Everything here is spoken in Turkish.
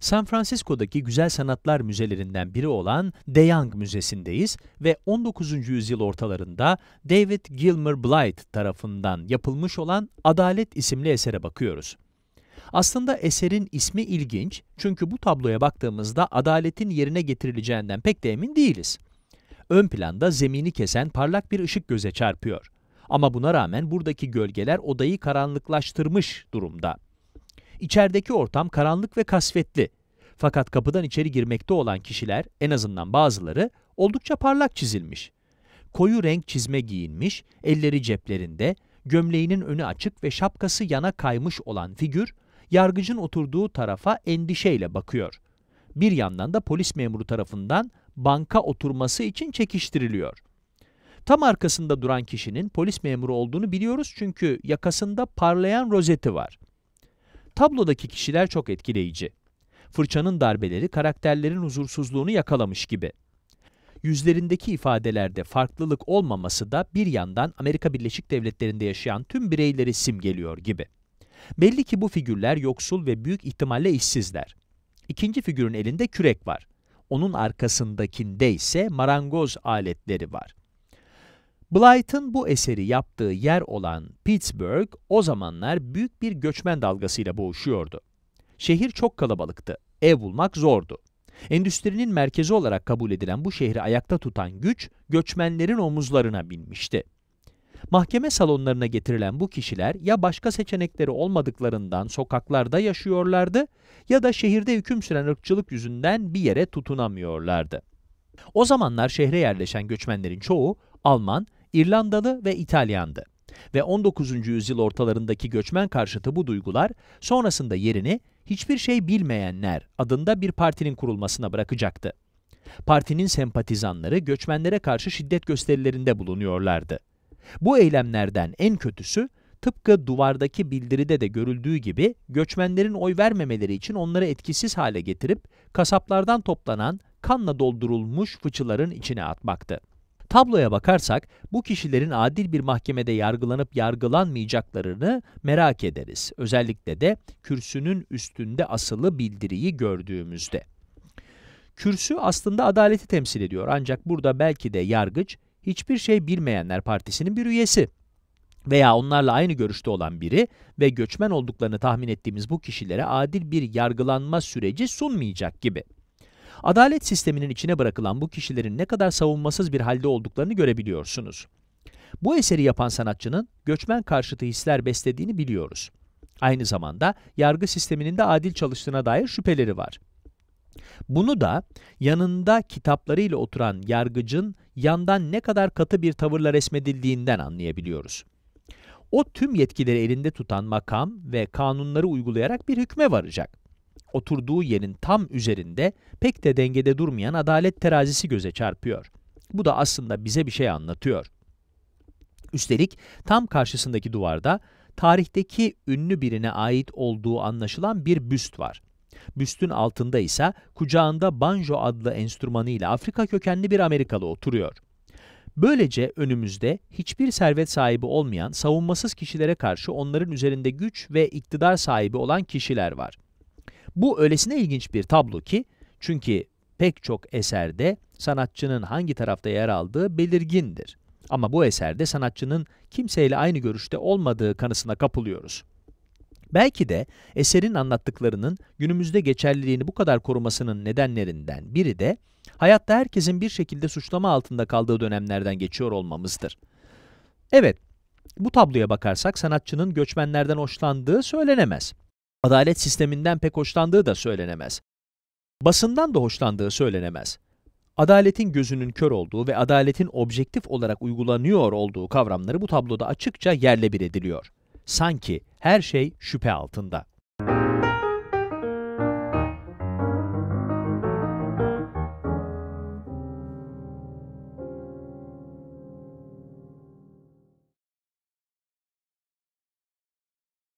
San Francisco'daki güzel sanatlar müzelerinden biri olan De Young Müzesi'ndeyiz ve 19. yüzyıl ortalarında David Gilmer Blythe tarafından yapılmış olan Adalet isimli esere bakıyoruz. Aslında eserin ismi ilginç çünkü bu tabloya baktığımızda adaletin yerine getirileceğinden pek de emin değiliz. Ön planda zemini kesen parlak bir ışık göze çarpıyor. Ama buna rağmen buradaki gölgeler odayı karanlıklaştırmış durumda. İçerideki ortam karanlık ve kasvetli. Fakat kapıdan içeri girmekte olan kişiler, en azından bazıları, oldukça parlak çizilmiş. Koyu renk çizme giyinmiş, elleri ceplerinde, gömleğinin önü açık ve şapkası yana kaymış olan figür, yargıcın oturduğu tarafa endişeyle bakıyor. Bir yandan da polis memuru tarafından banka oturması için çekiştiriliyor. Tam arkasında duran kişinin polis memuru olduğunu biliyoruz çünkü yakasında parlayan rozeti var. Tablodaki kişiler çok etkileyici. Fırçanın darbeleri karakterlerin huzursuzluğunu yakalamış gibi. Yüzlerindeki ifadelerde farklılık olmaması da bir yandan Amerika Birleşik Devletleri'nde yaşayan tüm bireyleri simgeliyor gibi. Belli ki bu figürler yoksul ve büyük ihtimalle işsizler. İkinci figürün elinde kürek var. Onun arkasındakinde ise marangoz aletleri var. Blight'ın bu eseri yaptığı yer olan Pittsburgh o zamanlar büyük bir göçmen dalgasıyla boğuşuyordu. Şehir çok kalabalıktı, ev bulmak zordu. Endüstrinin merkezi olarak kabul edilen bu şehri ayakta tutan güç göçmenlerin omuzlarına binmişti. Mahkeme salonlarına getirilen bu kişiler ya başka seçenekleri olmadıklarından sokaklarda yaşıyorlardı ya da şehirde hüküm süren ırkçılık yüzünden bir yere tutunamıyorlardı. O zamanlar şehre yerleşen göçmenlerin çoğu Alman İrlandalı ve İtalyandı. Ve 19. yüzyıl ortalarındaki göçmen karşıtı bu duygular sonrasında yerini hiçbir şey bilmeyenler adında bir partinin kurulmasına bırakacaktı. Partinin sempatizanları göçmenlere karşı şiddet gösterilerinde bulunuyorlardı. Bu eylemlerden en kötüsü tıpkı duvardaki bildiride de görüldüğü gibi göçmenlerin oy vermemeleri için onları etkisiz hale getirip kasaplardan toplanan kanla doldurulmuş fıçıların içine atmaktı. Tabloya bakarsak bu kişilerin adil bir mahkemede yargılanıp yargılanmayacaklarını merak ederiz. Özellikle de kürsünün üstünde asılı bildiriyi gördüğümüzde. Kürsü aslında adaleti temsil ediyor ancak burada belki de yargıç hiçbir şey bilmeyenler partisinin bir üyesi veya onlarla aynı görüşte olan biri ve göçmen olduklarını tahmin ettiğimiz bu kişilere adil bir yargılanma süreci sunmayacak gibi. Adalet sisteminin içine bırakılan bu kişilerin ne kadar savunmasız bir halde olduklarını görebiliyorsunuz. Bu eseri yapan sanatçının göçmen karşıtı hisler beslediğini biliyoruz. Aynı zamanda yargı sisteminin de adil çalıştığına dair şüpheleri var. Bunu da yanında kitaplarıyla oturan yargıcın yandan ne kadar katı bir tavırla resmedildiğinden anlayabiliyoruz. O tüm yetkileri elinde tutan makam ve kanunları uygulayarak bir hükme varacak oturduğu yerin tam üzerinde pek de dengede durmayan adalet terazisi göze çarpıyor. Bu da aslında bize bir şey anlatıyor. Üstelik tam karşısındaki duvarda tarihteki ünlü birine ait olduğu anlaşılan bir büst var. Büstün altında ise kucağında banjo adlı enstrümanıyla Afrika kökenli bir Amerikalı oturuyor. Böylece önümüzde hiçbir servet sahibi olmayan savunmasız kişilere karşı onların üzerinde güç ve iktidar sahibi olan kişiler var. Bu öylesine ilginç bir tablo ki çünkü pek çok eserde sanatçının hangi tarafta yer aldığı belirgindir. Ama bu eserde sanatçının kimseyle aynı görüşte olmadığı kanısına kapılıyoruz. Belki de eserin anlattıklarının günümüzde geçerliliğini bu kadar korumasının nedenlerinden biri de hayatta herkesin bir şekilde suçlama altında kaldığı dönemlerden geçiyor olmamızdır. Evet, bu tabloya bakarsak sanatçının göçmenlerden hoşlandığı söylenemez. Adalet sisteminden pek hoşlandığı da söylenemez. Basından da hoşlandığı söylenemez. Adaletin gözünün kör olduğu ve adaletin objektif olarak uygulanıyor olduğu kavramları bu tabloda açıkça yerle bir ediliyor. Sanki her şey şüphe altında.